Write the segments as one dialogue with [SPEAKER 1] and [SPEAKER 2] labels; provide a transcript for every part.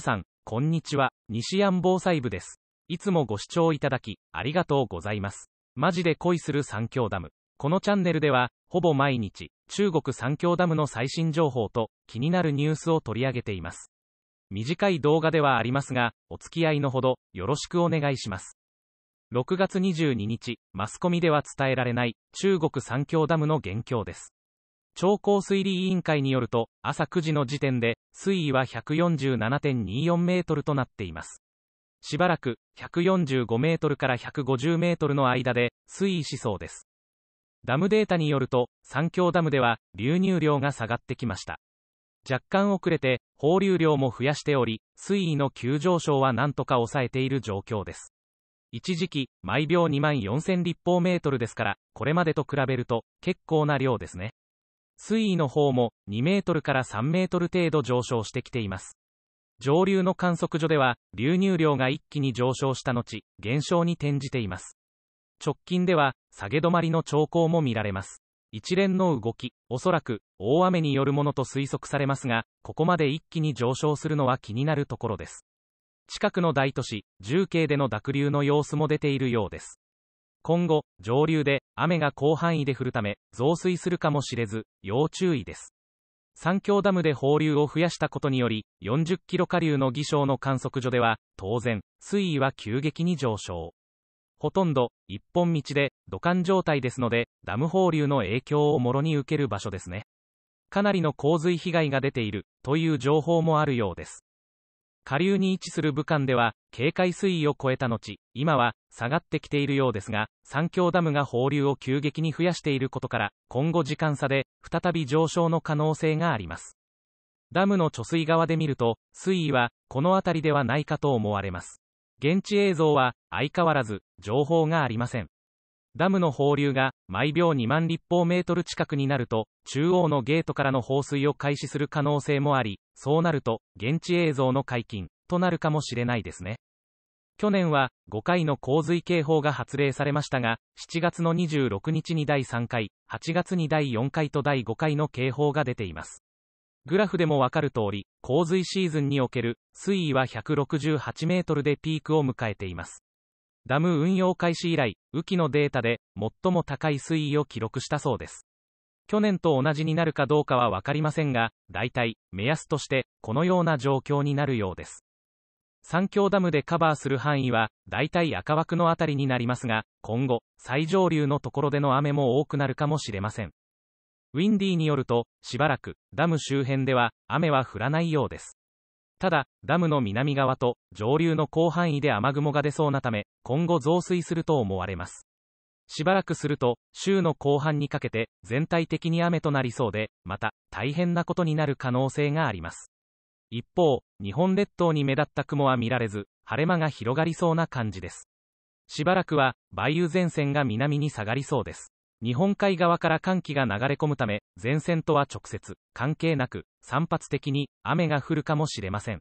[SPEAKER 1] さん、こんにちは、西安防災部です。いつもご視聴いただき、ありがとうございます。マジで恋する三峡ダム。このチャンネルでは、ほぼ毎日、中国三峡ダムの最新情報と、気になるニュースを取り上げています。短い動画ではありますが、お付き合いのほど、よろしくお願いします。6月22日、マスコミでは伝えられない、中国三峡ダムの現況です。超高水利委員会によると、朝9時の時点で、水位は147.24メートルとなっています。しばらく、145メートルから150メートルの間で、推移しそうです。ダムデータによると、三峡ダムでは、流入量が下がってきました。若干遅れて、放流量も増やしており、水位の急上昇はなんとか抑えている状況です。一時期、毎秒2万4000立方メートルですから、これまでと比べると、結構な量ですね。水位の方も2メートルから3メートル程度上昇してきています。上流の観測所では、流入量が一気に上昇した後、減少に転じています。直近では、下げ止まりの兆候も見られます。一連の動き、おそらく、大雨によるものと推測されますが、ここまで一気に上昇するのは気になるところです。近くの大都市、重慶での濁流の様子も出ているようです。今後、上流で雨が広範囲で降るため、増水するかもしれず、要注意です。三峡ダムで放流を増やしたことにより、40キロ下流の偽証の観測所では、当然、水位は急激に上昇。ほとんど、一本道で、土管状態ですので、ダム放流の影響をもろに受ける場所ですね。かなりの洪水被害が出ている、という情報もあるようです。下流に位置する武漢では、警戒水位を超えた後、今は下がってきているようですが、三峡ダムが放流を急激に増やしていることから、今後時間差で再び上昇の可能性があります。ダムの貯水側で見ると、水位はこの辺りではないかと思われます。現地映像は相変わらず情報がありません。ダムの放流が毎秒2万立方メートル近くになると、中央のゲートからの放水を開始する可能性もあり、そうなると、現地映像の解禁となるかもしれないですね。去年は5回の洪水警報が発令されましたが、7月の26日に第3回、8月に第4回と第5回の警報が出ています。グラフでもわかる通り、洪水シーズンにおける水位は168メートルでピークを迎えています。ダム運用開始以来、雨季のデータで最も高い推移を記録したそうです。去年と同じになるかどうかは分かりませんが、大体、目安として、このような状況になるようです。三峡ダムでカバーする範囲は、大体赤枠のあたりになりますが、今後、最上流のところでの雨も多くなるかもしれません。ウィンディーによると、しばらく、ダム周辺では、雨は降らないようです。ただ、ダムの南側と上流の広範囲で雨雲が出そうなため、今後増水すると思われます。しばらくすると、週の後半にかけて全体的に雨となりそうで、また大変なことになる可能性があります。一方、日本列島に目立った雲は見られず、晴れ間が広がりそうな感じです。しばらくは梅雨前線が南に下がりそうです。日本海側から寒気が流れ込むため、前線とは直接、関係なく、散発的に雨が降るかもしれません。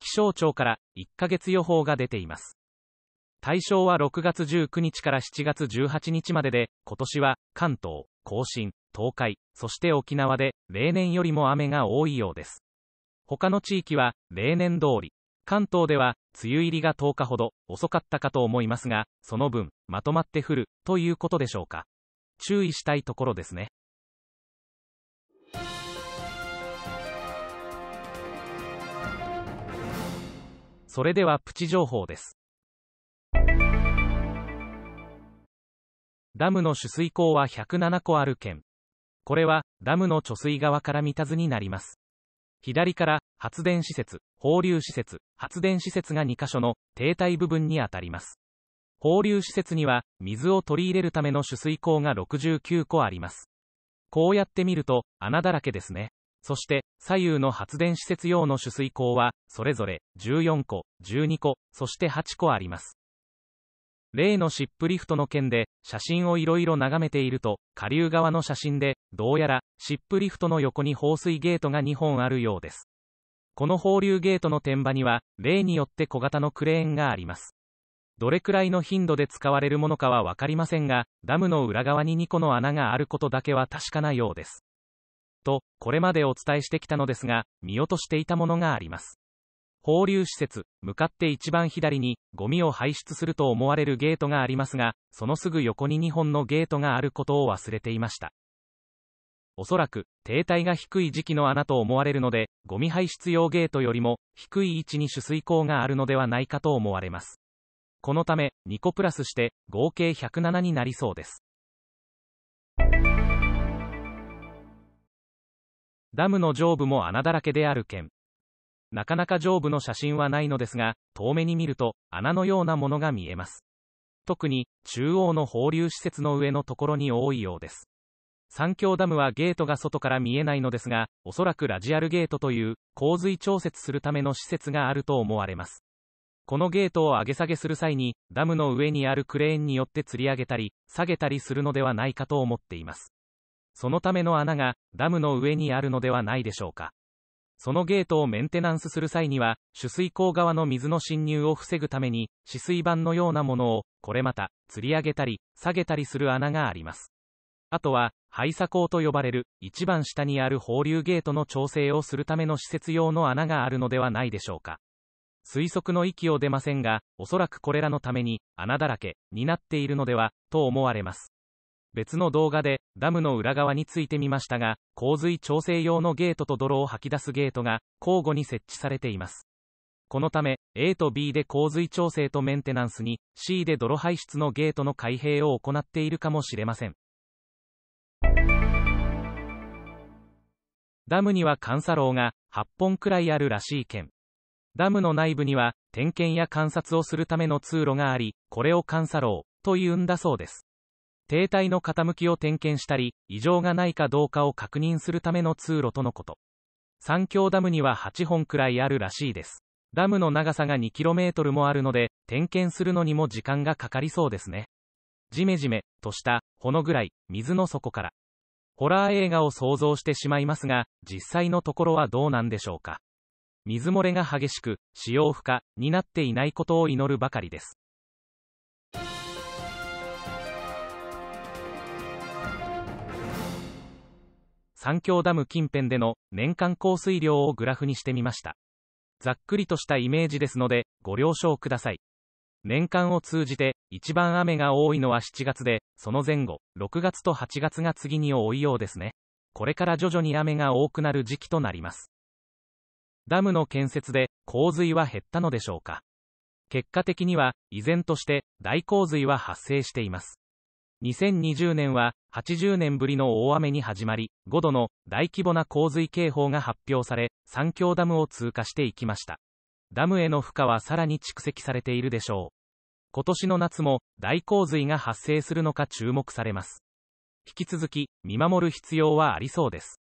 [SPEAKER 1] 気象庁から1ヶ月予報が出ています。対象は6月19日から7月18日までで、今年は関東、甲信、東海、そして沖縄で例年よりも雨が多いようです。他の地域は例年通り、関東では、梅雨入りが10日ほど遅かったかと思いますが、その分、まとまって降るということでしょうか。注意したいところですね。それではプチ情報です。ダムの取水口は107個ある県。これは、ダムの貯水側から見たずになります。左から、発電施設、放流施設、発電施設が2カ所の停滞部分にあたります。放流施設には水を取り入れるための取水口が69個あります。こうやって見ると穴だらけですね。そして左右の発電施設用の取水口はそれぞれ14個、12個、そして8個あります。例のシップリフトの件で写真をいろいろ眺めていると下流側の写真でどうやらシップリフトの横に放水ゲートが2本あるようです。この放流ゲートの天場には、例によって小型のクレーンがあります。どれくらいの頻度で使われるものかは分かりませんが、ダムの裏側に2個の穴があることだけは確かなようです。と、これまでお伝えしてきたのですが、見落としていたものがあります。放流施設、向かって一番左に、ゴミを排出すると思われるゲートがありますが、そのすぐ横に2本のゲートがあることを忘れていました。おそらく、停滞が低い時期の穴と思われるので、ゴミ排出用ゲートよりも、低い位置に取水口があるのではないかと思われます。このため、2個プラスして、合計107になりそうです。ダムの上部も穴だらけである件。なかなか上部の写真はないのですが、遠目に見ると、穴のようなものが見えます。特に、中央の放流施設の上のところに多いようです。三峡ダムはゲートが外から見えないのですが、おそらくラジアルゲートという、洪水調節するための施設があると思われます。このゲートを上げ下げする際に、ダムの上にあるクレーンによって吊り上げたり、下げたりするのではないかと思っています。そのための穴が、ダムの上にあるのではないでしょうか。そのゲートをメンテナンスする際には、取水口側の水の侵入を防ぐために、止水板のようなものを、これまた、吊り上げたり、下げたりする穴があります。あとは、廃砂口と呼ばれる、一番下にある放流ゲートの調整をするための施設用の穴があるのではないでしょうか。推測の域を出ませんが、おそらくこれらのために、穴だらけ、になっているのでは、と思われます。別の動画で、ダムの裏側についてみましたが、洪水調整用のゲートと泥を吐き出すゲートが、交互に設置されています。このため、A と B で洪水調整とメンテナンスに、C で泥排出のゲートの開閉を行っているかもしれません。ダムには監査楼が8本くらいあるらしい県。ダムの内部には、点検や観察をするための通路があり、これを監査楼というんだそうです。停滞の傾きを点検したり、異常がないかどうかを確認するための通路とのこと。三峡ダムには8本くらいあるらしいです。ダムの長さが 2km もあるので、点検するのにも時間がかかりそうですね。じめじめ、とした、ほのぐらい、水の底から。ホラー映画を想像してしまいますが、実際のところはどうなんでしょうか。水漏れが激しく、使用不可になっていないことを祈るばかりです。三峡ダム近辺での年間降水量をグラフにしてみました。ざっくりとしたイメージですので、ご了承ください。年間を通じて、一番雨が多いのは7月で、その前後、6月と8月が次に多いようですね。これから徐々に雨が多くなる時期となります。ダムの建設で、洪水は減ったのでしょうか。結果的には、依然として、大洪水は発生しています。2020年は、80年ぶりの大雨に始まり、5度の大規模な洪水警報が発表され、三峡ダムを通過していきました。ダムへの負荷はさらに蓄積されているでしょう。今年の夏も大洪水が発生するのか注目されます。引き続き、見守る必要はありそうです。